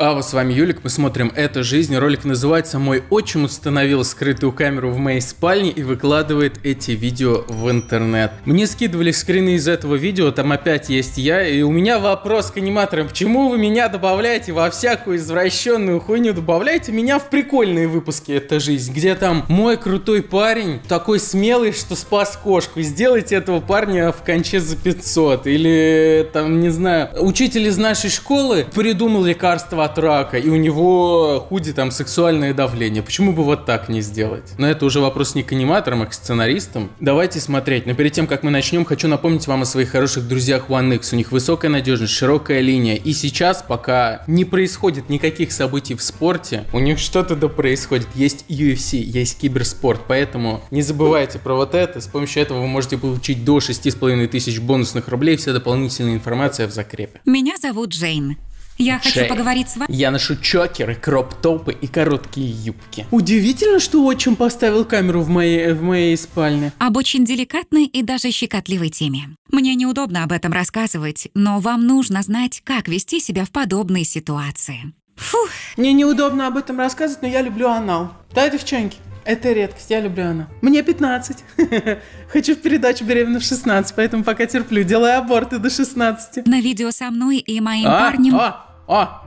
А Ава, с вами Юлик, мы смотрим «Это жизнь». Ролик называется «Мой отчим установил скрытую камеру в моей спальне и выкладывает эти видео в интернет». Мне скидывали скрины из этого видео, там опять есть я, и у меня вопрос к аниматорам, почему вы меня добавляете во всякую извращенную хуйню, добавляете меня в прикольные выпуски «Это жизнь», где там мой крутой парень такой смелый, что спас кошку, сделайте этого парня в конче за 500, или там, не знаю, учитель из нашей школы придумал лекарство от рака, и у него худи там сексуальное давление. Почему бы вот так не сделать? Но это уже вопрос не к аниматорам, а к сценаристам. Давайте смотреть. Но перед тем, как мы начнем, хочу напомнить вам о своих хороших друзьях OneX. У них высокая надежность, широкая линия. И сейчас, пока не происходит никаких событий в спорте, у них что-то да происходит. Есть UFC, есть киберспорт. Поэтому не забывайте про вот это. С помощью этого вы можете получить до половиной тысяч бонусных рублей. Вся дополнительная информация в закрепе. Меня зовут Джейн. Я Джей. хочу поговорить с вами. Я ношу чокеры, кроп-топы и короткие юбки. Удивительно, что отчим поставил камеру в моей, в моей спальне. Об очень деликатной и даже щекотливой теме. Мне неудобно об этом рассказывать, но вам нужно знать, как вести себя в подобной ситуации. Фух. Мне неудобно об этом рассказывать, но я люблю анал. Да, девчонки? Это редкость, я люблю она. Мне 15. Хочу в передачу «Беременна в 16», поэтому пока терплю. Делаю аборты до 16. На видео со мной и моим а, парнем... А, о,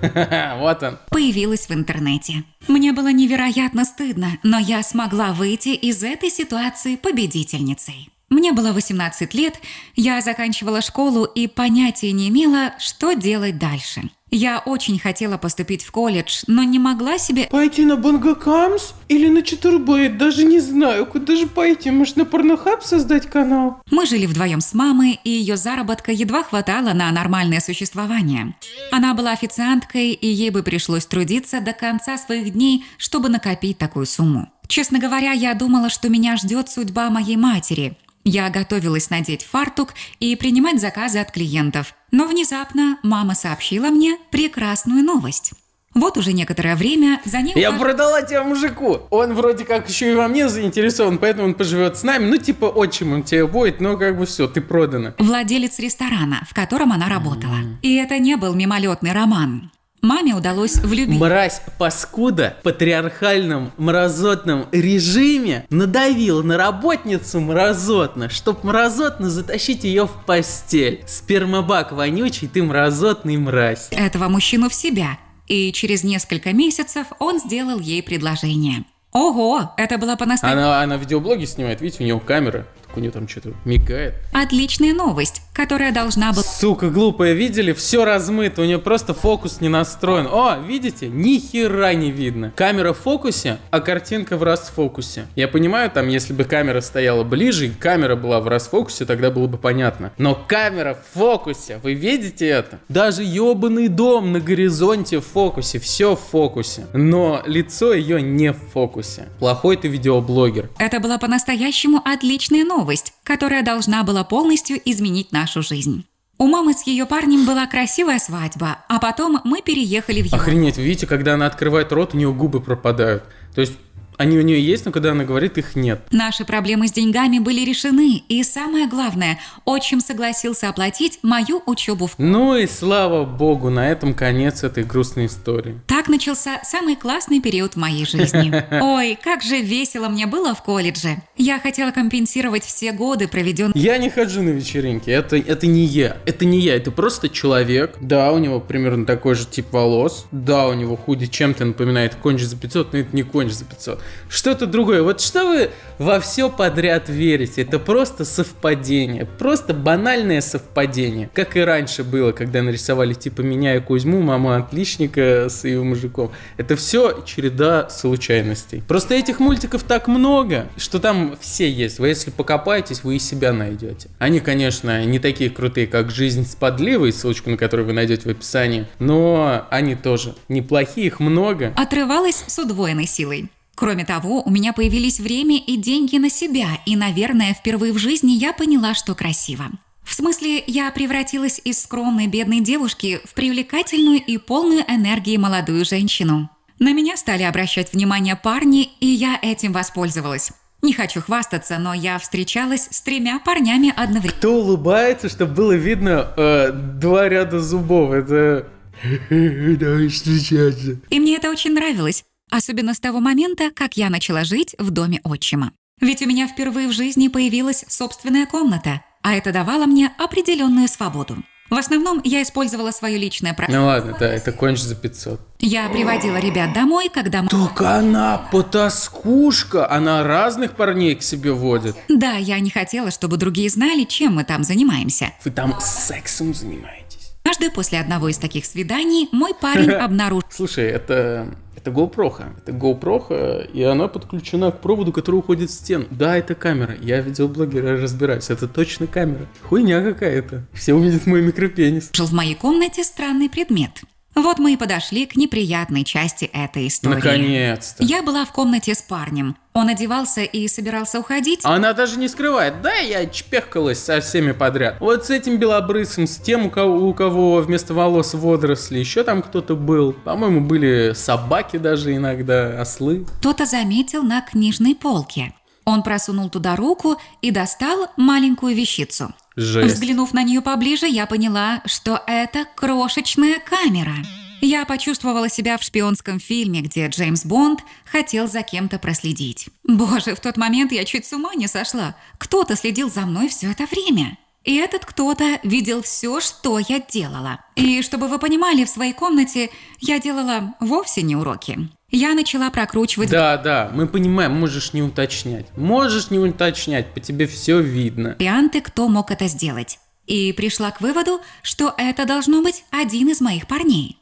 вот он. Появилась в интернете. Мне было невероятно стыдно, но я смогла выйти из этой ситуации победительницей. Мне было 18 лет, я заканчивала школу и понятия не имела, что делать дальше. Я очень хотела поступить в колледж, но не могла себе... Пойти на Бангакамс или на Чатурбейт, даже не знаю, куда же пойти, может на Порнохаб создать канал? Мы жили вдвоем с мамой, и ее заработка едва хватало на нормальное существование. Она была официанткой, и ей бы пришлось трудиться до конца своих дней, чтобы накопить такую сумму. Честно говоря, я думала, что меня ждет судьба моей матери – я готовилась надеть фартук и принимать заказы от клиентов, но внезапно мама сообщила мне прекрасную новость. Вот уже некоторое время за ним... Я продала тебя мужику. Он вроде как еще и во мне заинтересован, поэтому он поживет с нами. Ну, типа, отчим он тебе будет, но как бы все, ты продана. Владелец ресторана, в котором она работала. И это не был мимолетный роман. Маме удалось влюбить. Мразь паскуда в патриархальном мразотном режиме надавил на работницу мразотно, чтоб мразотно затащить ее в постель. Спермобак вонючий, ты мразотный мразь. Этого мужчину в себя. И через несколько месяцев он сделал ей предложение. Ого, это была понастоящему. Она, она видеоблоги снимает, видите, у нее камера, так у нее там что-то мигает. Отличная новость которая должна была... Сука, глупая, видели? Все размыто, у нее просто фокус не настроен. О, видите? Ни хера не видно. Камера в фокусе, а картинка в расфокусе. Я понимаю, там, если бы камера стояла ближе, и камера была в расфокусе, тогда было бы понятно. Но камера в фокусе, вы видите это? Даже ебаный дом на горизонте в фокусе, все в фокусе. Но лицо ее не в фокусе. Плохой ты видеоблогер. Это была по-настоящему отличная новость, которая должна была полностью изменить наш нашу жизнь. У мамы с ее парнем была красивая свадьба, а потом мы переехали в Европу. Охренеть, видите, когда она открывает рот, у нее губы пропадают. То есть они у нее есть, но когда она говорит, их нет. Наши проблемы с деньгами были решены. И самое главное, отчим согласился оплатить мою учебу в... Ну и слава богу, на этом конец этой грустной истории. Так начался самый классный период в моей жизни. Ой, как же весело мне было в колледже. Я хотела компенсировать все годы, проведенные... Я не хожу на вечеринки, это, это не я. Это не я, это просто человек. Да, у него примерно такой же тип волос. Да, у него худи чем-то напоминает конч за 500, но это не конч за 500 что-то другое. Вот что вы во все подряд верите? Это просто совпадение, просто банальное совпадение. Как и раньше было, когда нарисовали типа меня и Кузьму, маму отличника с ее мужиком. Это все череда случайностей. Просто этих мультиков так много, что там все есть. Вы если покопаетесь, вы и себя найдете. Они, конечно, не такие крутые, как «Жизнь с подливой», ссылочку на которую вы найдете в описании, но они тоже неплохие, их много. Отрывалась с удвоенной силой. Кроме того, у меня появились время и деньги на себя, и, наверное, впервые в жизни я поняла, что красиво. В смысле, я превратилась из скромной бедной девушки в привлекательную и полную энергии молодую женщину. На меня стали обращать внимание парни, и я этим воспользовалась. Не хочу хвастаться, но я встречалась с тремя парнями одновременно. Кто улыбается, чтобы было видно э, два ряда зубов? Это Давай встречаться. И мне это очень нравилось. Особенно с того момента, как я начала жить в доме отчима. Ведь у меня впервые в жизни появилась собственная комната, а это давало мне определенную свободу. В основном я использовала свое личное право. Ну ладно, да, это кончится за 500. Я приводила ребят домой, когда... Только она потаскушка, она разных парней к себе водит. Да, я не хотела, чтобы другие знали, чем мы там занимаемся. Вы там сексом занимаетесь? Каждый после одного из таких свиданий мой парень обнаружил... Слушай, это это GoPro. Это GoPro, и она подключена к проводу, который уходит в стену. Да, это камера. Я видеоблогер, разбираюсь. Это точно камера. Хуйня какая-то. Все увидят мой микропенис. Жил в моей комнате странный предмет. Вот мы и подошли к неприятной части этой истории. Наконец-то. Я была в комнате с парнем. Он одевался и собирался уходить. Она даже не скрывает. Да, я чпехкалась со всеми подряд. Вот с этим белобрысым, с тем, у кого, у кого вместо волос водоросли, еще там кто-то был. По-моему, были собаки даже иногда, ослы. Кто-то заметил на книжной полке. Он просунул туда руку и достал маленькую вещицу – Жесть. Взглянув на нее поближе, я поняла, что это крошечная камера. Я почувствовала себя в шпионском фильме, где Джеймс Бонд хотел за кем-то проследить. Боже, в тот момент я чуть с ума не сошла. Кто-то следил за мной все это время. И этот кто-то видел все, что я делала. И чтобы вы понимали, в своей комнате я делала вовсе не уроки. Я начала прокручивать... Да, да, мы понимаем, можешь не уточнять. Можешь не уточнять, по тебе все видно. Пианты кто мог это сделать. И пришла к выводу, что это должно быть один из моих парней.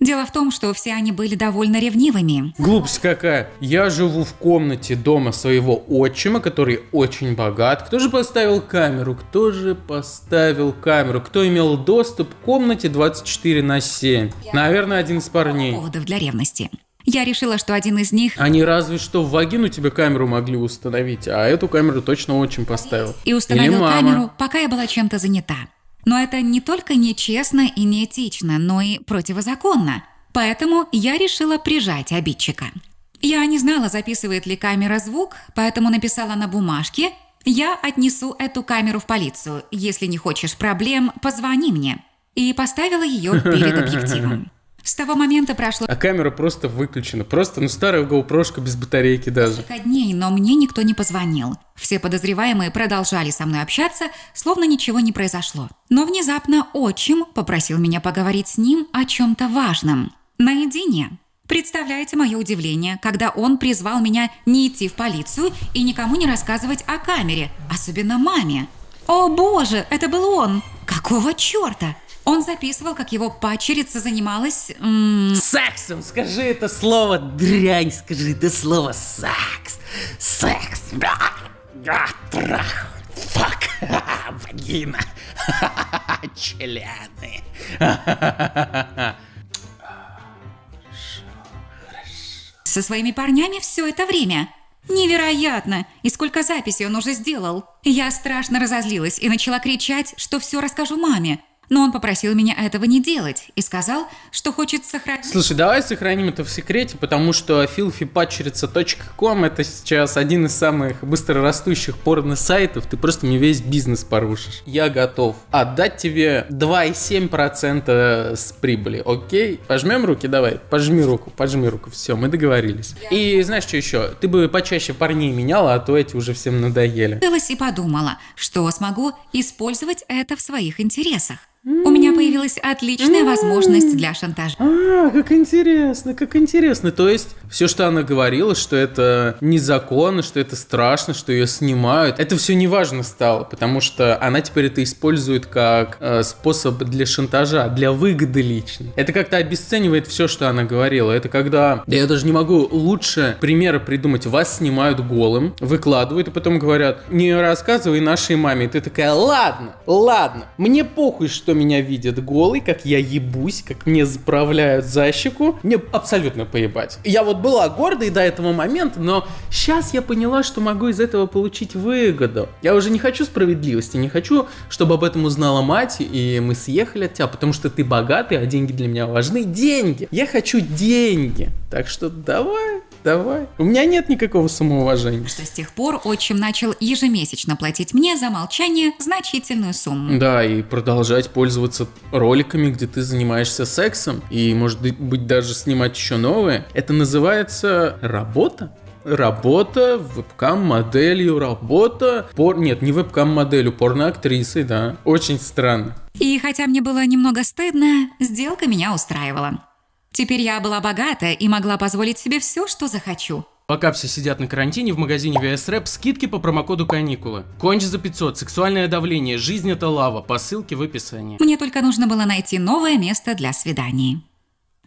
Дело в том, что все они были довольно ревнивыми. Глупость какая. Я живу в комнате дома своего отчима, который очень богат. Кто же поставил камеру? Кто же поставил камеру? Кто имел доступ к комнате 24 на 7? Наверное, один из парней. Поводов для ревности. Я решила, что один из них... Они разве что в вагину тебе камеру могли установить, а эту камеру точно очень поставил. И установил камеру, пока я была чем-то занята. Но это не только нечестно и неэтично, но и противозаконно. Поэтому я решила прижать обидчика. Я не знала, записывает ли камера звук, поэтому написала на бумажке «Я отнесу эту камеру в полицию. Если не хочешь проблем, позвони мне». И поставила ее перед объективом. С того момента прошло... А камера просто выключена. Просто, ну, старая GoPro без батарейки даже. Несколько дней, но мне никто не позвонил. Все подозреваемые продолжали со мной общаться, словно ничего не произошло. Но внезапно отчим попросил меня поговорить с ним о чем-то важном. Наедине. Представляете мое удивление, когда он призвал меня не идти в полицию и никому не рассказывать о камере, особенно маме. О боже, это был он! Какого черта? Он записывал, как его пачерица занималась... Сексом! Скажи это слово, дрянь! Скажи это слово секс! Секс! Трах! Фак! Вагина! Члены! Со своими парнями все это время. Невероятно! И сколько записей он уже сделал. Я страшно разозлилась и начала кричать, что все расскажу маме но он попросил меня этого не делать и сказал, что хочет сохранить... Слушай, давай сохраним это в секрете, потому что filfipacherica.com это сейчас один из самых быстрорастущих порно-сайтов, ты просто мне весь бизнес порушишь. Я готов отдать тебе 2,7% с прибыли, окей? Пожмем руки, давай, пожми руку, пожми руку, все, мы договорились. И знаешь, что еще? Ты бы почаще парней меняла, а то эти уже всем надоели. И подумала, что смогу использовать это в своих интересах. У меня появилась отличная возможность для шантажа. А, как интересно, как интересно. То есть, все, что она говорила, что это незаконно, что это страшно, что ее снимают, это все неважно стало, потому что она теперь это использует как э, способ для шантажа, для выгоды личной. Это как-то обесценивает все, что она говорила. Это когда, я даже не могу лучше примера придумать, вас снимают голым, выкладывают и потом говорят, не рассказывай нашей маме. И ты такая, ладно, ладно, мне похуй, что кто меня видит голый, как я ебусь, как мне заправляют за щеку, мне абсолютно поебать. Я вот была гордой до этого момента, но сейчас я поняла, что могу из этого получить выгоду. Я уже не хочу справедливости, не хочу, чтобы об этом узнала мать, и мы съехали от тебя, потому что ты богатый, а деньги для меня важны. Деньги! Я хочу деньги! Так что давай Давай. У меня нет никакого самоуважения. Что с тех пор отчим начал ежемесячно платить мне за молчание значительную сумму. Да, и продолжать пользоваться роликами, где ты занимаешься сексом, и, может быть, даже снимать еще новые. Это называется работа работа вебкам-моделью, работа пор... Нет, не вебкам-моделью, порно-актрисой, да. Очень странно. И хотя мне было немного стыдно, сделка меня устраивала. Теперь я была богата и могла позволить себе все, что захочу. Пока все сидят на карантине, в магазине VSRAP скидки по промокоду каникулы. Конч за 500, сексуальное давление, жизнь это лава, по ссылке в описании. Мне только нужно было найти новое место для свиданий.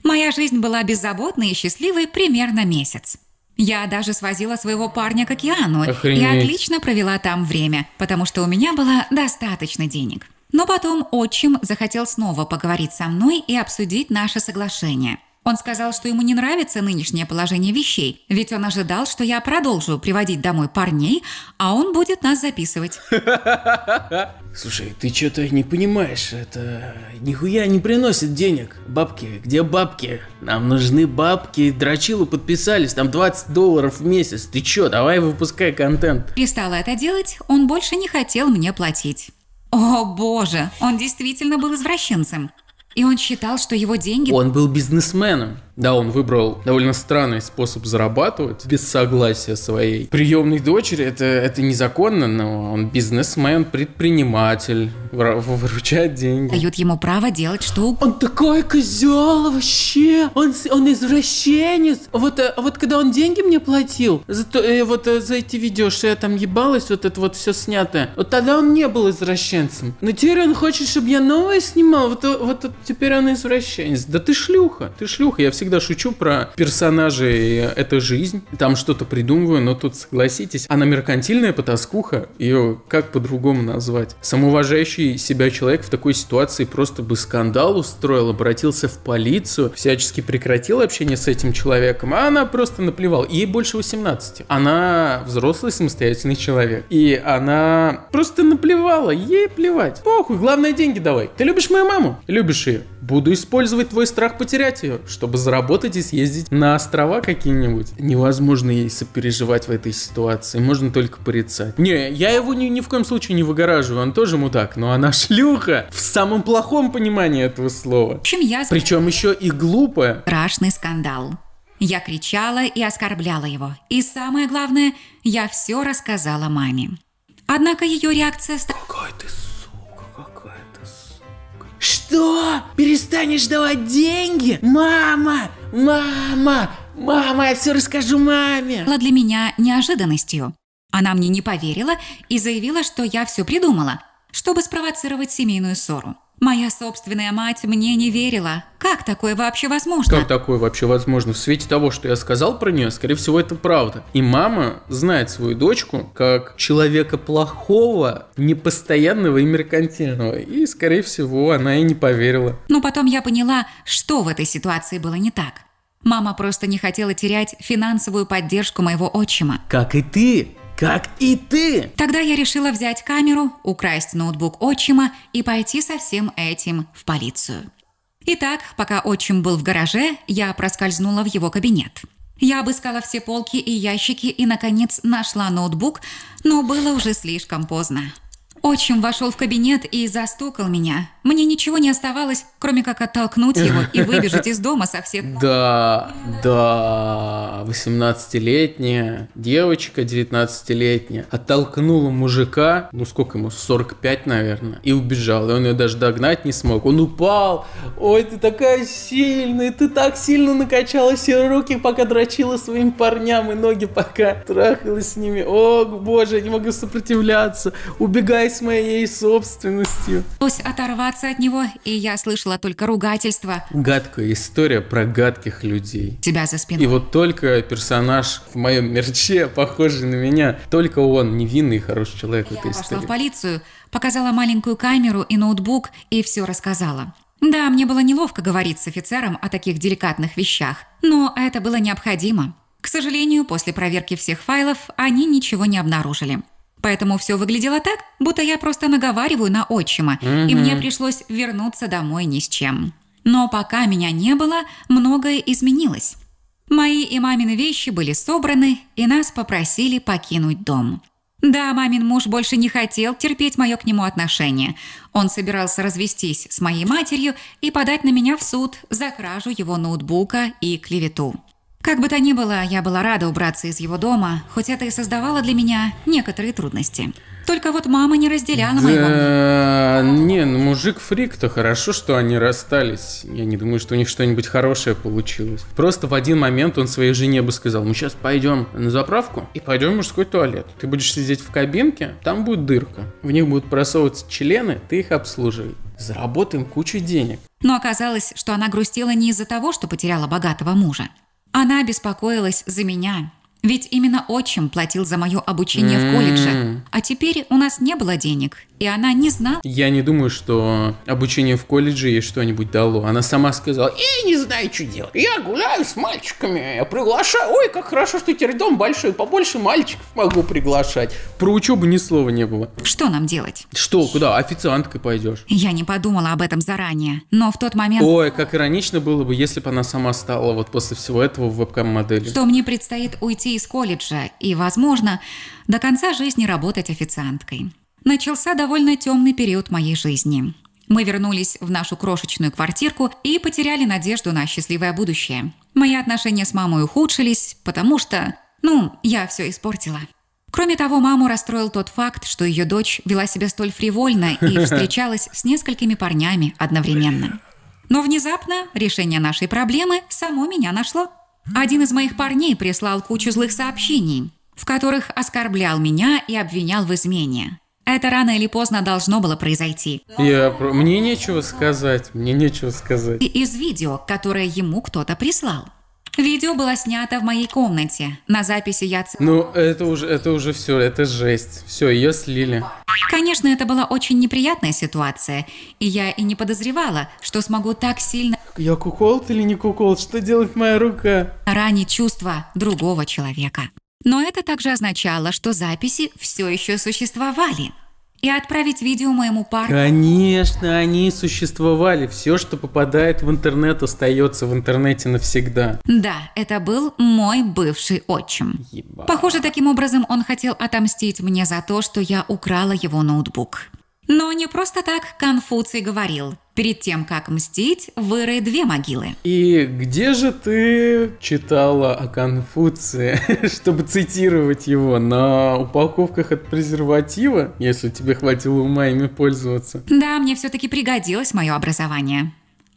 Моя жизнь была беззаботной и счастливой примерно месяц. Я даже свозила своего парня к океану Охренеть. и отлично провела там время, потому что у меня было достаточно денег. Но потом отчим захотел снова поговорить со мной и обсудить наше соглашение. Он сказал, что ему не нравится нынешнее положение вещей, ведь он ожидал, что я продолжу приводить домой парней, а он будет нас записывать. Слушай, ты что-то не понимаешь, это нихуя не приносит денег. Бабки, где бабки? Нам нужны бабки, дрочилу подписались, там 20 долларов в месяц. Ты чё, давай выпускай контент. Перестала это делать, он больше не хотел мне платить. О боже, он действительно был извращенцем. И он считал, что его деньги... Он был бизнесменом. Да, он выбрал довольно странный способ зарабатывать без согласия своей приемной дочери. Это, это незаконно, но он бизнесмен, предприниматель, выручает деньги. Дают ему право делать что угодно. Он такой козел вообще, он, он извращенец. Вот, а вот когда он деньги мне платил, за, то, э, вот э, за эти видео, что я там ебалась, вот это вот все снятое, вот тогда он не был извращенцем. Но теперь он хочет, чтобы я новое снимал, вот, э, вот теперь он извращенец. Да ты шлюха, ты шлюха, я все всегда шучу про персонажей «Это жизнь», там что-то придумываю, но тут согласитесь, она меркантильная потаскуха, ее как по-другому назвать? Самоуважающий себя человек в такой ситуации просто бы скандал устроил, обратился в полицию, всячески прекратил общение с этим человеком, а она просто наплевал. Ей больше 18. Она взрослый самостоятельный человек. И она просто наплевала, ей плевать. Похуй, главное деньги давай. Ты любишь мою маму? Любишь ее? Буду использовать твой страх потерять ее, чтобы заработать Работать и съездить на острова какие-нибудь. Невозможно ей сопереживать в этой ситуации, можно только порицать. Не, я его ни, ни в коем случае не выгораживаю, он тоже мудак, но она шлюха в самом плохом понимании этого слова. В общем, я... Причем еще и глупая. Страшный скандал. Я кричала и оскорбляла его. И самое главное, я все рассказала маме. Однако ее реакция... Какой ты что? Перестанешь давать деньги? Мама! Мама! Мама, я все расскажу маме! Была для меня неожиданностью. Она мне не поверила и заявила, что я все придумала, чтобы спровоцировать семейную ссору. Моя собственная мать мне не верила. Как такое вообще возможно? Как такое вообще возможно? В свете того, что я сказал про нее, скорее всего, это правда. И мама знает свою дочку как человека плохого, непостоянного и меркантильного. И, скорее всего, она и не поверила. Но потом я поняла, что в этой ситуации было не так. Мама просто не хотела терять финансовую поддержку моего отчима. Как и ты как и ты. Тогда я решила взять камеру, украсть ноутбук отчима и пойти со всем этим в полицию. Итак, пока отчим был в гараже, я проскользнула в его кабинет. Я обыскала все полки и ящики и, наконец, нашла ноутбук, но было уже слишком поздно. Отчим вошел в кабинет и застукал меня, мне ничего не оставалось, кроме как оттолкнуть его и выбежать из дома со всех... Да, да, 18-летняя девочка, 19-летняя, оттолкнула мужика, ну сколько ему, 45, наверное, и убежала. И он ее даже догнать не смог. Он упал. Ой, ты такая сильная, ты так сильно накачала все руки, пока дрочила своим парням и ноги, пока трахалась с ними. О, боже, я не могу сопротивляться. Убегай с моей собственностью. Пусть оторваться отбиваться от него, и я слышала только ругательства. Гадкая история про гадких людей. Тебя за спиной. И вот только персонаж в моем мерче, похожий на меня, только он невинный и хороший человек я в этой истории. Я пошла в полицию, показала маленькую камеру и ноутбук, и все рассказала. Да, мне было неловко говорить с офицером о таких деликатных вещах, но это было необходимо. К сожалению, после проверки всех файлов они ничего не обнаружили. Поэтому все выглядело так, будто я просто наговариваю на отчима, угу. и мне пришлось вернуться домой ни с чем. Но пока меня не было, многое изменилось. Мои и мамины вещи были собраны, и нас попросили покинуть дом. Да, мамин муж больше не хотел терпеть мое к нему отношение. Он собирался развестись с моей матерью и подать на меня в суд за кражу его ноутбука и клевету. Как бы то ни было, я была рада убраться из его дома, хоть это и создавало для меня некоторые трудности. Только вот мама не разделяла да, моего. Не, ну мужик фрик-то хорошо, что они расстались. Я не думаю, что у них что-нибудь хорошее получилось. Просто в один момент он своей жене бы сказал, мы сейчас пойдем на заправку и пойдем в мужской туалет. Ты будешь сидеть в кабинке, там будет дырка. В них будут просовываться члены, ты их обслуживай. Заработаем кучу денег. Но оказалось, что она грустила не из-за того, что потеряла богатого мужа. Она беспокоилась за меня. Ведь именно отчим платил за мое обучение mm-hmm. в колледже. А теперь у нас не было денег, и она не знала. Я не думаю, что обучение в колледже ей что-нибудь дало. Она сама сказала, я не знаю, что делать. Я гуляю с мальчиками, я приглашаю. Ой, как хорошо, что теперь дом большой, побольше мальчиков могу приглашать. Про учебу ни слова не было. Что нам делать? Что, куда? Официанткой пойдешь? Я не подумала об этом заранее, но в тот момент... Ой, как иронично было бы, если бы она сама стала вот после всего этого вебкам-моделью. Что мне предстоит уйти из колледжа и, возможно, до конца жизни работать официанткой. Начался довольно темный период моей жизни. Мы вернулись в нашу крошечную квартирку и потеряли надежду на счастливое будущее. Мои отношения с мамой ухудшились, потому что, ну, я все испортила. Кроме того, маму расстроил тот факт, что ее дочь вела себя столь фривольно и встречалась с несколькими парнями одновременно. Но внезапно решение нашей проблемы само меня нашло. Один из моих парней прислал кучу злых сообщений, в которых оскорблял меня и обвинял в измене. Это рано или поздно должно было произойти. Я про... Мне нечего сказать, мне нечего сказать. из видео, которое ему кто-то прислал. Видео было снято в моей комнате. На записи я... Ну, это уже, это уже все, это жесть. Все, ее слили. Конечно, это была очень неприятная ситуация. И я и не подозревала, что смогу так сильно... Я кукол или не кукол? Что делает моя рука? Ранить чувства другого человека. Но это также означало, что записи все еще существовали и отправить видео моему парню? Конечно, они существовали. Все, что попадает в интернет, остается в интернете навсегда. Да, это был мой бывший отчим. Еба. Похоже, таким образом он хотел отомстить мне за то, что я украла его ноутбук. Но не просто так Конфуций говорил. Перед тем, как мстить, вырой две могилы. И где же ты читала о Конфуции, чтобы цитировать его? На упаковках от презерватива, если тебе хватило ума ими пользоваться? Да, мне все-таки пригодилось мое образование.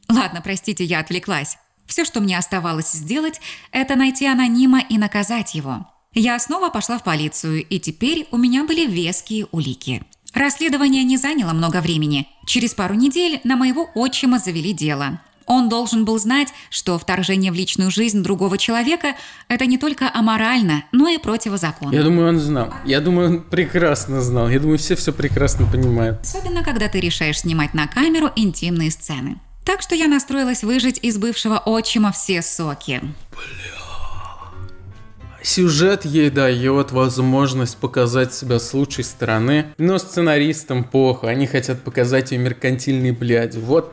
Ладно, простите, я отвлеклась. Все, что мне оставалось сделать, это найти анонима и наказать его. Я снова пошла в полицию, и теперь у меня были веские улики. Расследование не заняло много времени. Через пару недель на моего отчима завели дело. Он должен был знать, что вторжение в личную жизнь другого человека – это не только аморально, но и противозаконно. Я думаю, он знал. Я думаю, он прекрасно знал. Я думаю, все все прекрасно понимают. Особенно, когда ты решаешь снимать на камеру интимные сцены. Так что я настроилась выжить из бывшего отчима все соки. Блин. Сюжет ей дает возможность показать себя с лучшей стороны, но сценаристам похуй, они хотят показать ее меркантильные бляди. Вот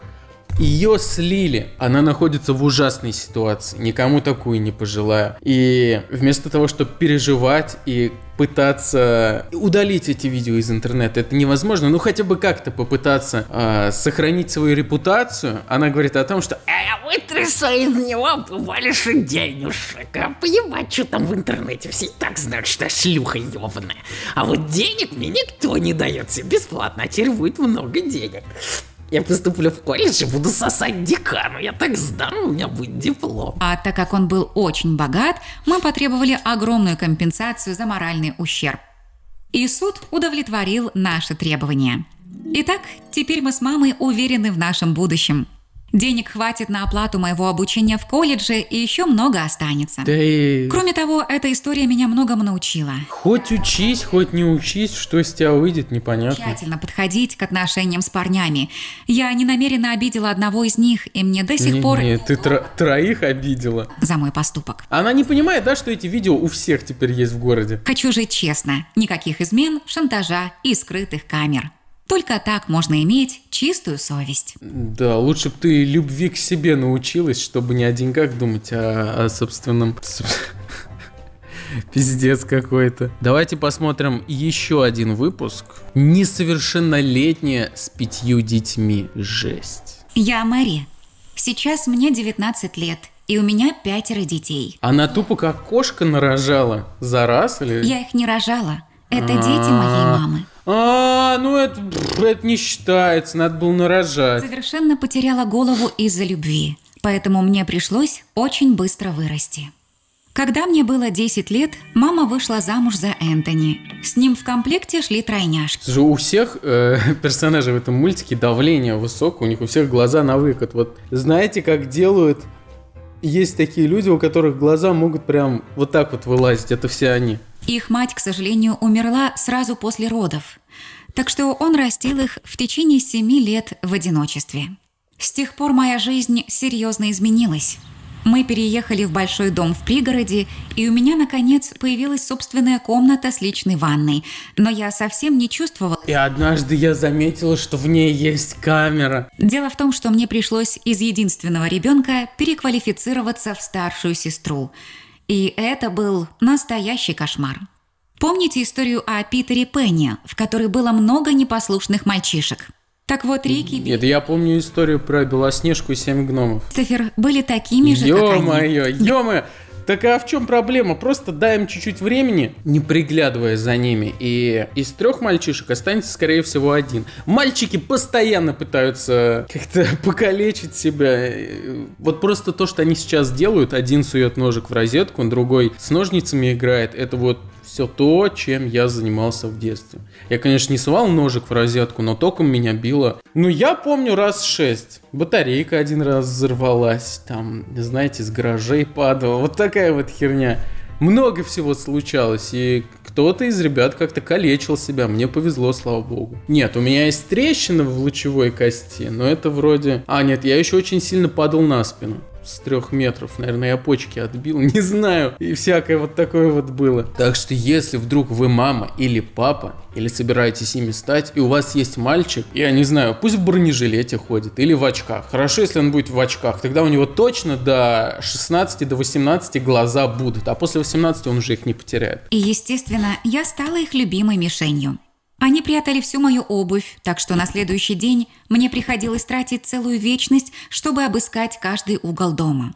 ее слили. Она находится в ужасной ситуации. Никому такую не пожелаю. И вместо того, чтобы переживать и пытаться удалить эти видео из интернета. Это невозможно. Ну, хотя бы как-то попытаться э, сохранить свою репутацию. Она говорит о том, что «Э, вытрясу из него побольше денежек. А понимать, что там в интернете. Все и так знают, что я шлюха ебаная. А вот денег мне никто не дает. Все бесплатно. А теперь будет много денег». Я поступлю в колледж и буду сосать декану. Я так сдам, у меня будет диплом. А так как он был очень богат, мы потребовали огромную компенсацию за моральный ущерб. И суд удовлетворил наши требования. Итак, теперь мы с мамой уверены в нашем будущем. Денег хватит на оплату моего обучения в колледже и еще много останется. Да и... Кроме того, эта история меня многому научила. Хоть учись, хоть не учись, что из тебя выйдет, непонятно. Тщательно подходить к отношениям с парнями. Я не намеренно обидела одного из них, и мне до сих не, пор... Нет, ты тро- троих обидела. За мой поступок. Она не понимает, да, что эти видео у всех теперь есть в городе? Хочу жить честно. Никаких измен, шантажа и скрытых камер. Только так можно иметь чистую совесть. Да, лучше бы ты любви к себе научилась, чтобы не о деньгах думать, а о собственном... Пиздец какой-то. Давайте посмотрим еще один выпуск. Несовершеннолетняя с пятью детьми. Жесть. Я Мэри. Сейчас мне 19 лет. И у меня пятеро детей. Она тупо как кошка нарожала. За раз или... Я их не рожала. Это дети а. моей мамы уже это не считается, надо было нарожать. Совершенно потеряла голову из-за любви, поэтому мне пришлось очень быстро вырасти. Когда мне было 10 лет, мама вышла замуж за Энтони. С ним в комплекте шли тройняшки. Слушай, у всех э, персонажей в этом мультике давление высокое, у них у всех глаза на выкат. Вот знаете, как делают... Есть такие люди, у которых глаза могут прям вот так вот вылазить, это все они. Их мать, к сожалению, умерла сразу после родов так что он растил их в течение семи лет в одиночестве. С тех пор моя жизнь серьезно изменилась. Мы переехали в большой дом в пригороде, и у меня, наконец, появилась собственная комната с личной ванной. Но я совсем не чувствовала... И однажды я заметила, что в ней есть камера. Дело в том, что мне пришлось из единственного ребенка переквалифицироваться в старшую сестру. И это был настоящий кошмар. Помните историю о Питере Пенне, в которой было много непослушных мальчишек? Так вот, Рики. Нет, я помню историю про Белоснежку и семь гномов. Цифер были такими же, ё как они. ё-моё! Так а в чем проблема? Просто дай им чуть-чуть времени, не приглядывая за ними. И из трех мальчишек останется, скорее всего, один. Мальчики постоянно пытаются как-то покалечить себя. Вот просто то, что они сейчас делают, один сует ножик в розетку, другой с ножницами играет, это вот все то, чем я занимался в детстве. Я, конечно, не совал ножик в розетку, но током меня било. Ну, я помню раз шесть. Батарейка один раз взорвалась, там, знаете, с гаражей падала. Вот такая вот херня. Много всего случалось, и кто-то из ребят как-то калечил себя. Мне повезло, слава богу. Нет, у меня есть трещина в лучевой кости, но это вроде... А, нет, я еще очень сильно падал на спину с трех метров, наверное, я почки отбил, не знаю, и всякое вот такое вот было. Так что если вдруг вы мама или папа, или собираетесь ими стать, и у вас есть мальчик, я не знаю, пусть в бронежилете ходит или в очках. Хорошо, если он будет в очках, тогда у него точно до 16, до 18 глаза будут, а после 18 он уже их не потеряет. И, естественно, я стала их любимой мишенью. Они прятали всю мою обувь, так что на следующий день мне приходилось тратить целую вечность, чтобы обыскать каждый угол дома.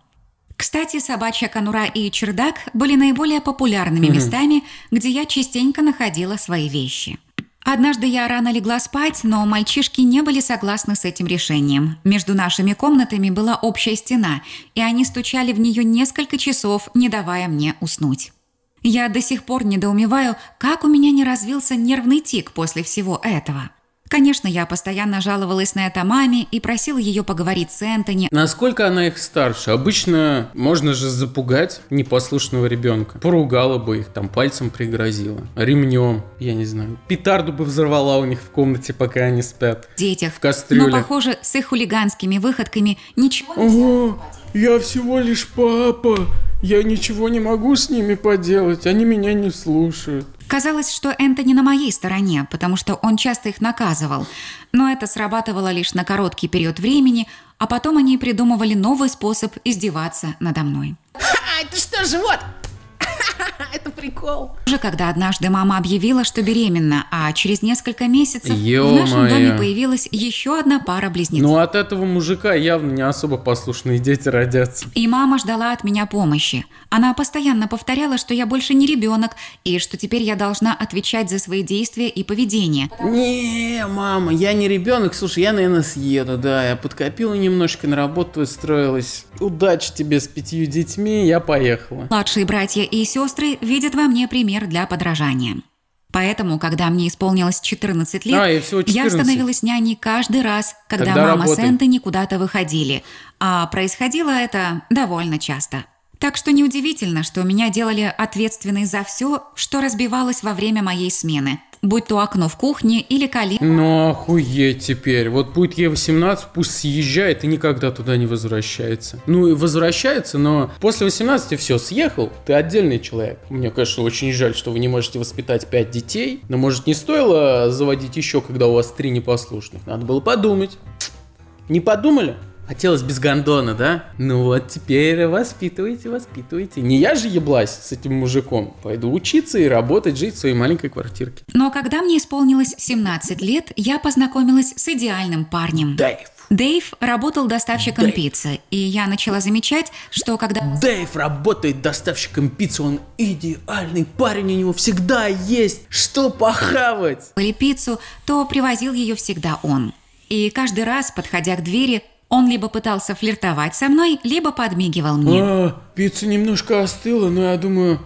Кстати, собачья конура и чердак были наиболее популярными местами, где я частенько находила свои вещи. Однажды я рано легла спать, но мальчишки не были согласны с этим решением. Между нашими комнатами была общая стена, и они стучали в нее несколько часов, не давая мне уснуть. Я до сих пор недоумеваю, как у меня не развился нервный тик после всего этого. Конечно, я постоянно жаловалась на это маме и просила ее поговорить с Энтони. Насколько она их старше? Обычно можно же запугать непослушного ребенка. Поругала бы их, там пальцем пригрозила, ремнем, я не знаю. Петарду бы взорвала у них в комнате, пока они спят. Детях. В кастрюле. Но, похоже, с их хулиганскими выходками ничего не Ого, я всего лишь папа. Я ничего не могу с ними поделать, они меня не слушают. Казалось, что Энтони на моей стороне, потому что он часто их наказывал. Но это срабатывало лишь на короткий период времени, а потом они придумывали новый способ издеваться надо мной. Ха, это что же, вот, это прикол. Уже когда однажды мама объявила, что беременна, а через несколько месяцев Ё в нашем доме появилась еще одна пара близнецов. Ну от этого мужика явно не особо послушные дети родятся. И мама ждала от меня помощи. Она постоянно повторяла, что я больше не ребенок и что теперь я должна отвечать за свои действия и поведение. Не, мама, я не ребенок, слушай, я, наверное, съеду, да, я подкопила немножко, на работу устроилась. Удачи тебе с пятью детьми, я поехала. Младшие братья и сестры Китай видит во мне пример для подражания. Поэтому, когда мне исполнилось 14 лет, а, 14. я становилась няней каждый раз, когда Тогда мама работай. с Энтони куда-то выходили. А происходило это довольно часто. Так что неудивительно, что меня делали ответственной за все, что разбивалось во время моей смены – будь то окно в кухне или калитка. Ну охуеть теперь. Вот будет Е18, пусть съезжает и никогда туда не возвращается. Ну и возвращается, но после 18 все, съехал, ты отдельный человек. Мне, конечно, очень жаль, что вы не можете воспитать 5 детей, но может не стоило заводить еще, когда у вас три непослушных. Надо было подумать. Не подумали? Хотелось без гондона, да? Ну вот теперь воспитывайте, воспитывайте. Не я же еблась с этим мужиком. Пойду учиться и работать, жить в своей маленькой квартирке. Но когда мне исполнилось 17 лет, я познакомилась с идеальным парнем. Дэйв. Дэйв работал доставщиком Дэйв. пиццы, и я начала замечать, что когда... Дэйв работает доставщиком пиццы, он идеальный парень, у него всегда есть что похавать. Или пиццу, то привозил ее всегда он. И каждый раз, подходя к двери, он либо пытался флиртовать со мной, либо подмигивал мне. А, пицца немножко остыла, но я думаю,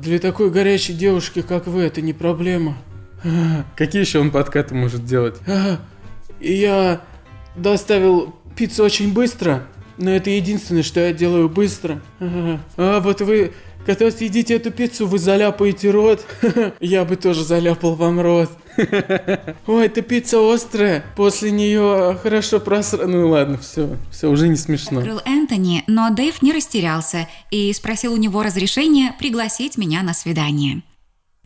для такой горячей девушки, как вы, это не проблема. какие еще он подкаты может делать? А, я доставил пиццу очень быстро, но это единственное, что я делаю быстро. а вот вы когда съедите эту пиццу, вы заляпаете рот. Я бы тоже заляпал вам рот. Ой, эта пицца острая. После нее хорошо просра... Ну ладно, все, все уже не смешно. Открыл Энтони, но Дэйв не растерялся и спросил у него разрешения пригласить меня на свидание.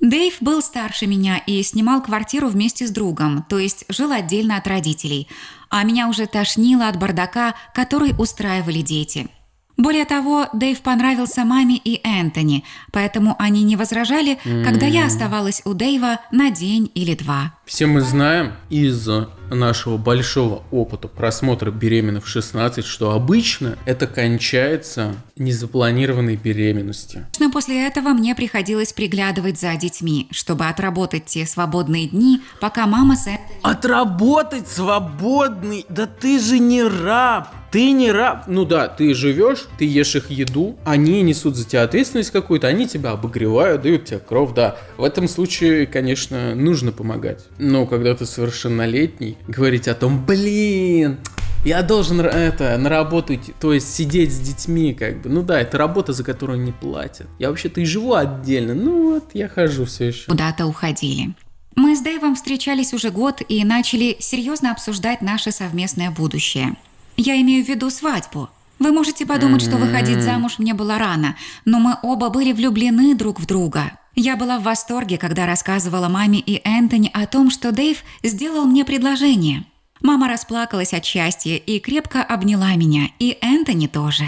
Дэйв был старше меня и снимал квартиру вместе с другом, то есть жил отдельно от родителей. А меня уже тошнило от бардака, который устраивали дети – более того, Дэйв понравился маме и Энтони, поэтому они не возражали, когда я оставалась у Дэйва на день или два. Все мы знаем из нашего большого опыта просмотра беременных в 16, что обычно это кончается незапланированной беременностью. Но после этого мне приходилось приглядывать за детьми, чтобы отработать те свободные дни, пока мама с... Отработать свободный? Да ты же не раб! Ты не раб. Ну да, ты живешь, ты ешь их еду, они несут за тебя ответственность какую-то, они тебя обогревают, дают тебе кров, да. В этом случае, конечно, нужно помогать. Но когда ты совершеннолетний, говорить о том, блин, я должен это наработать, то есть сидеть с детьми, как бы. Ну да, это работа, за которую не платят. Я вообще-то и живу отдельно. Ну вот, я хожу все еще. Куда-то уходили. Мы с Дэйвом встречались уже год и начали серьезно обсуждать наше совместное будущее. Я имею в виду свадьбу. Вы можете подумать, что выходить замуж мне было рано, но мы оба были влюблены друг в друга. Я была в восторге, когда рассказывала маме и Энтони о том, что Дэйв сделал мне предложение. Мама расплакалась от счастья и крепко обняла меня, и Энтони тоже.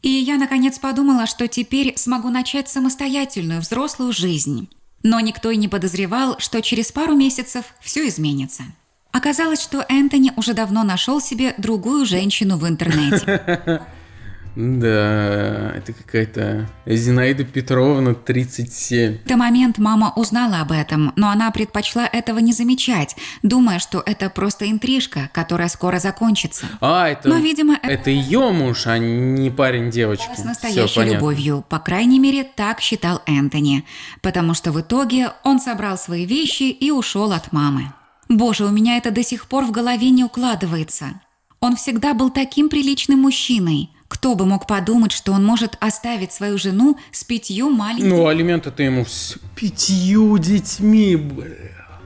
И я, наконец, подумала, что теперь смогу начать самостоятельную взрослую жизнь. Но никто и не подозревал, что через пару месяцев все изменится. Оказалось, что Энтони уже давно нашел себе другую женщину в интернете. Да, это какая-то Зинаида Петровна, 37. тот момент мама узнала об этом, но она предпочла этого не замечать, думая, что это просто интрижка, которая скоро закончится. А, это... Но, видимо, это... Это ее муж, а не парень девочки. С настоящей любовью, по крайней мере, так считал Энтони. Потому что в итоге он собрал свои вещи и ушел от мамы. Боже, у меня это до сих пор в голове не укладывается. Он всегда был таким приличным мужчиной – кто бы мог подумать, что он может оставить свою жену с пятью маленькими... Ну, алименты-то ему с пятью детьми, бля.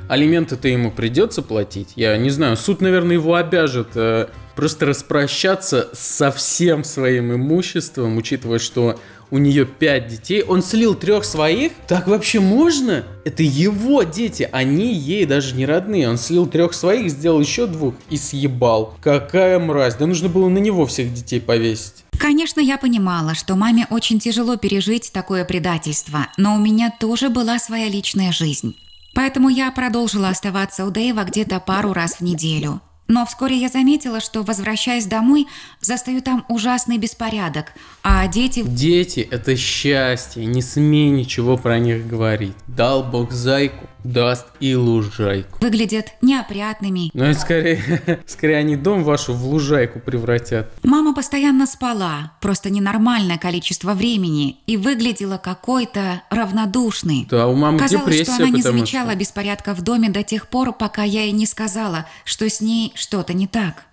Алименты-то ему придется платить. Я не знаю, суд, наверное, его обяжет э, просто распрощаться со всем своим имуществом, учитывая, что у нее пять детей, он слил трех своих? Так вообще можно? Это его дети, они ей даже не родные. Он слил трех своих, сделал еще двух и съебал. Какая мразь, да нужно было на него всех детей повесить. Конечно, я понимала, что маме очень тяжело пережить такое предательство, но у меня тоже была своя личная жизнь. Поэтому я продолжила оставаться у Дэйва где-то пару раз в неделю. Но вскоре я заметила, что, возвращаясь домой, застаю там ужасный беспорядок, а дети... Дети – это счастье, не смей ничего про них говорить. Дал бог зайку, даст и лужайку. Выглядят неопрятными. Ну и скорее, скорее они дом вашу в лужайку превратят. Мама постоянно спала, просто ненормальное количество времени, и выглядела какой-то равнодушной. Да, у мамы Казалось, депрессия, что она не замечала что... беспорядка в доме до тех пор, пока я ей не сказала, что с ней что-то не так.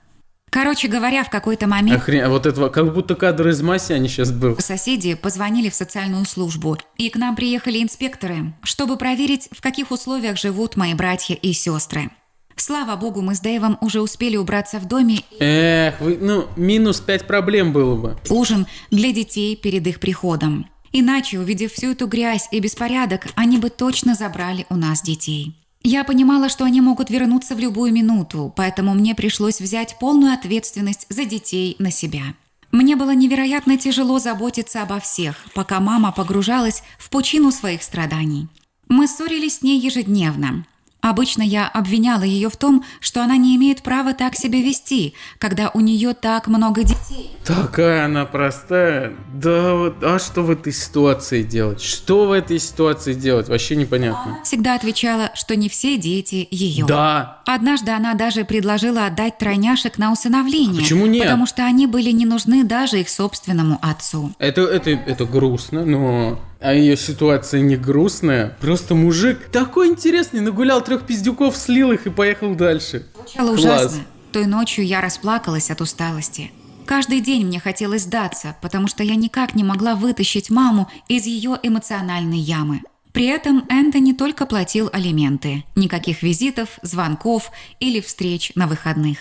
Короче говоря, в какой-то момент... Охрен... Вот этого, как будто кадр из они сейчас был. Соседи позвонили в социальную службу, и к нам приехали инспекторы, чтобы проверить, в каких условиях живут мои братья и сестры. Слава богу, мы с Дэйвом уже успели убраться в доме. Эх, вы, ну, минус пять проблем было бы. Ужин для детей перед их приходом. Иначе, увидев всю эту грязь и беспорядок, они бы точно забрали у нас детей. Я понимала, что они могут вернуться в любую минуту, поэтому мне пришлось взять полную ответственность за детей на себя. Мне было невероятно тяжело заботиться обо всех, пока мама погружалась в пучину своих страданий. Мы ссорились с ней ежедневно. Обычно я обвиняла ее в том, что она не имеет права так себя вести, когда у нее так много детей. Такая она простая. Да вот, а что в этой ситуации делать? Что в этой ситуации делать? Вообще непонятно. Она всегда отвечала, что не все дети ее. Да. Однажды она даже предложила отдать тройняшек на усыновление. А почему нет? Потому что они были не нужны даже их собственному отцу. Это, это, это грустно, но а ее ситуация не грустная. Просто мужик такой интересный, нагулял трех пиздюков, слил их и поехал дальше. Сначала ужасно. Той ночью я расплакалась от усталости. Каждый день мне хотелось сдаться, потому что я никак не могла вытащить маму из ее эмоциональной ямы. При этом Энтони только платил алименты. Никаких визитов, звонков или встреч на выходных.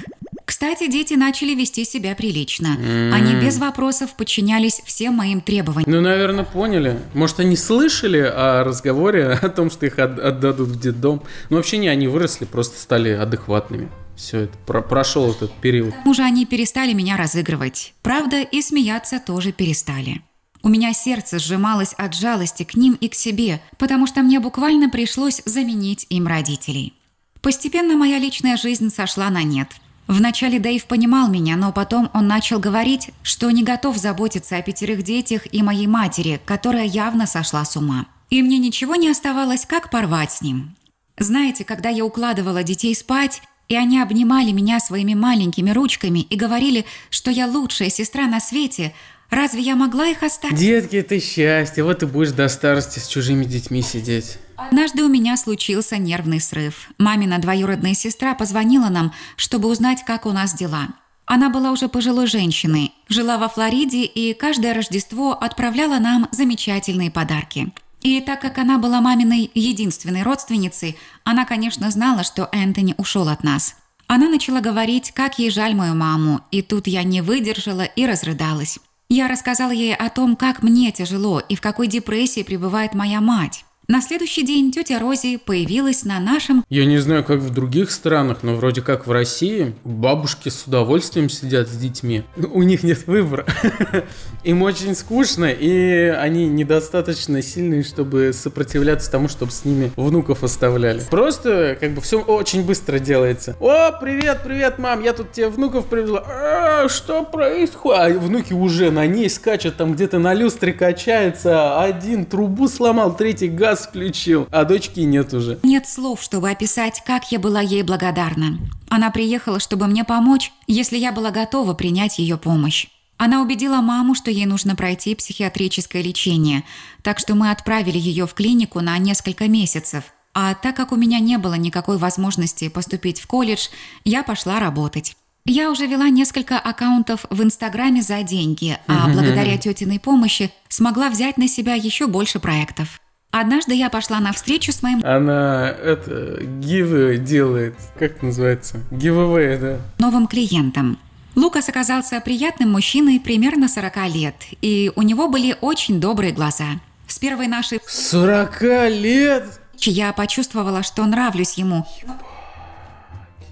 Кстати, дети начали вести себя прилично. Mm. Они без вопросов подчинялись всем моим требованиям. Ну, наверное, поняли. Может, они слышали о разговоре, о том, что их отдадут в детдом. Ну, вообще не, они выросли, просто стали адекватными. Все это про прошел этот период. Уже они перестали меня разыгрывать. Правда, и смеяться тоже перестали. У меня сердце сжималось от жалости к ним и к себе, потому что мне буквально пришлось заменить им родителей. Постепенно моя личная жизнь сошла на нет – Вначале Дэйв понимал меня, но потом он начал говорить, что не готов заботиться о пятерых детях и моей матери, которая явно сошла с ума. И мне ничего не оставалось, как порвать с ним. Знаете, когда я укладывала детей спать, и они обнимали меня своими маленькими ручками и говорили, что я лучшая сестра на свете, разве я могла их оставить? Детки, это счастье, вот ты будешь до старости с чужими детьми сидеть. Однажды у меня случился нервный срыв. Мамина двоюродная сестра позвонила нам, чтобы узнать, как у нас дела. Она была уже пожилой женщиной, жила во Флориде и каждое Рождество отправляла нам замечательные подарки. И так как она была маминой единственной родственницей, она, конечно, знала, что Энтони ушел от нас. Она начала говорить, как ей жаль мою маму, и тут я не выдержала и разрыдалась. Я рассказала ей о том, как мне тяжело и в какой депрессии пребывает моя мать. На следующий день тетя Рози появилась на нашем... Я не знаю, как в других странах, но вроде как в России бабушки с удовольствием сидят с детьми. Ну, у них нет выбора. Им очень скучно, и они недостаточно сильные, чтобы сопротивляться тому, чтобы с ними внуков оставляли. Просто как бы все очень быстро делается. О, привет, привет, мам, я тут тебе внуков привезла. А, что происходит? А внуки уже на ней скачут, там где-то на люстре качается. Один трубу сломал, третий газ газ включил, а дочки нет уже. Нет слов, чтобы описать, как я была ей благодарна. Она приехала, чтобы мне помочь, если я была готова принять ее помощь. Она убедила маму, что ей нужно пройти психиатрическое лечение, так что мы отправили ее в клинику на несколько месяцев. А так как у меня не было никакой возможности поступить в колледж, я пошла работать. Я уже вела несколько аккаунтов в Инстаграме за деньги, а благодаря тетиной помощи смогла взять на себя еще больше проектов. Однажды я пошла на встречу с моим... Она, это, гивы делает, как называется? Гивэвэй, да. Новым клиентом. Лукас оказался приятным мужчиной примерно 40 лет, и у него были очень добрые глаза. С первой нашей... 40 лет? Я почувствовала, что нравлюсь ему.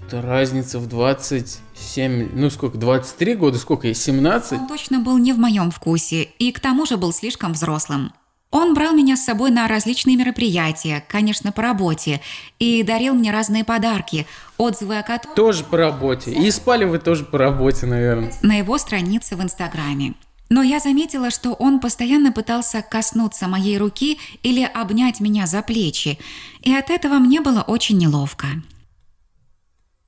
Это разница в 27, ну сколько, 23 года, сколько, 17? Он точно был не в моем вкусе, и к тому же был слишком взрослым. Он брал меня с собой на различные мероприятия, конечно, по работе, и дарил мне разные подарки, отзывы о которых... Тоже по работе. И спали вы тоже по работе, наверное. На его странице в Инстаграме. Но я заметила, что он постоянно пытался коснуться моей руки или обнять меня за плечи, и от этого мне было очень неловко.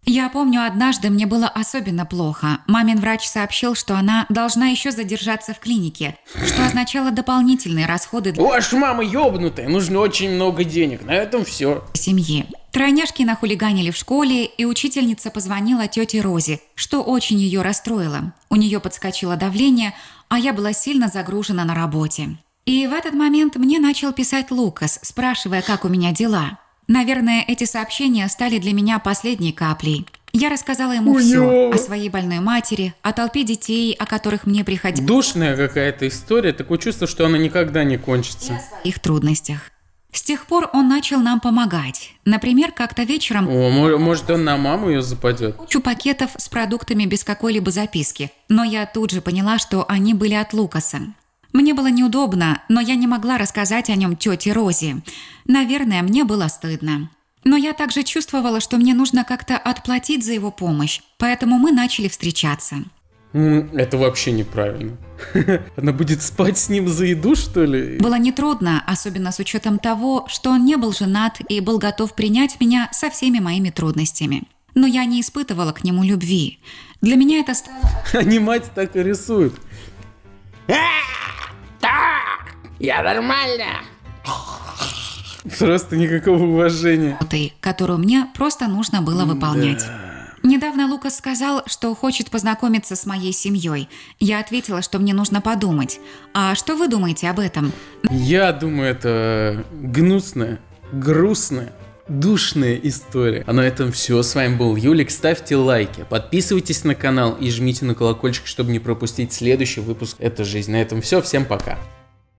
Я помню, однажды мне было особенно плохо. Мамин врач сообщил, что она должна еще задержаться в клинике, что означало дополнительные расходы для... Ваша мама ёбнутая, нужно очень много денег. На этом все. Семьи. Тройняшки нахулиганили в школе, и учительница позвонила тете Розе, что очень ее расстроило. У нее подскочило давление, а я была сильно загружена на работе. И в этот момент мне начал писать Лукас, спрашивая, как у меня дела. Наверное, эти сообщения стали для меня последней каплей. Я рассказала ему Ой, все о своей больной матери, о толпе детей, о которых мне приходилось. Душная какая-то история, такое чувство, что она никогда не кончится. Их трудностях. С тех пор он начал нам помогать. Например, как-то вечером... О, может, он на маму ее западет? Кучу пакетов с продуктами без какой-либо записки. Но я тут же поняла, что они были от Лукаса. Мне было неудобно, но я не могла рассказать о нем тете Розе. Наверное, мне было стыдно. Но я также чувствовала, что мне нужно как-то отплатить за его помощь, поэтому мы начали встречаться. Это вообще неправильно. Она будет спать с ним за еду, что ли? Было нетрудно, особенно с учетом того, что он не был женат и был готов принять меня со всеми моими трудностями. Но я не испытывала к нему любви. Для меня это стало... Они мать так и рисуют. Так, я нормально. Просто никакого уважения. Ты, Которую мне просто нужно было выполнять. Недавно Лукас сказал, что хочет познакомиться с моей семьей. Я ответила, что мне нужно подумать. А что вы думаете об этом? Я думаю, это гнусно, грустно душная история. А на этом все. С вами был Юлик. Ставьте лайки, подписывайтесь на канал и жмите на колокольчик, чтобы не пропустить следующий выпуск «Это жизнь». На этом все. Всем пока.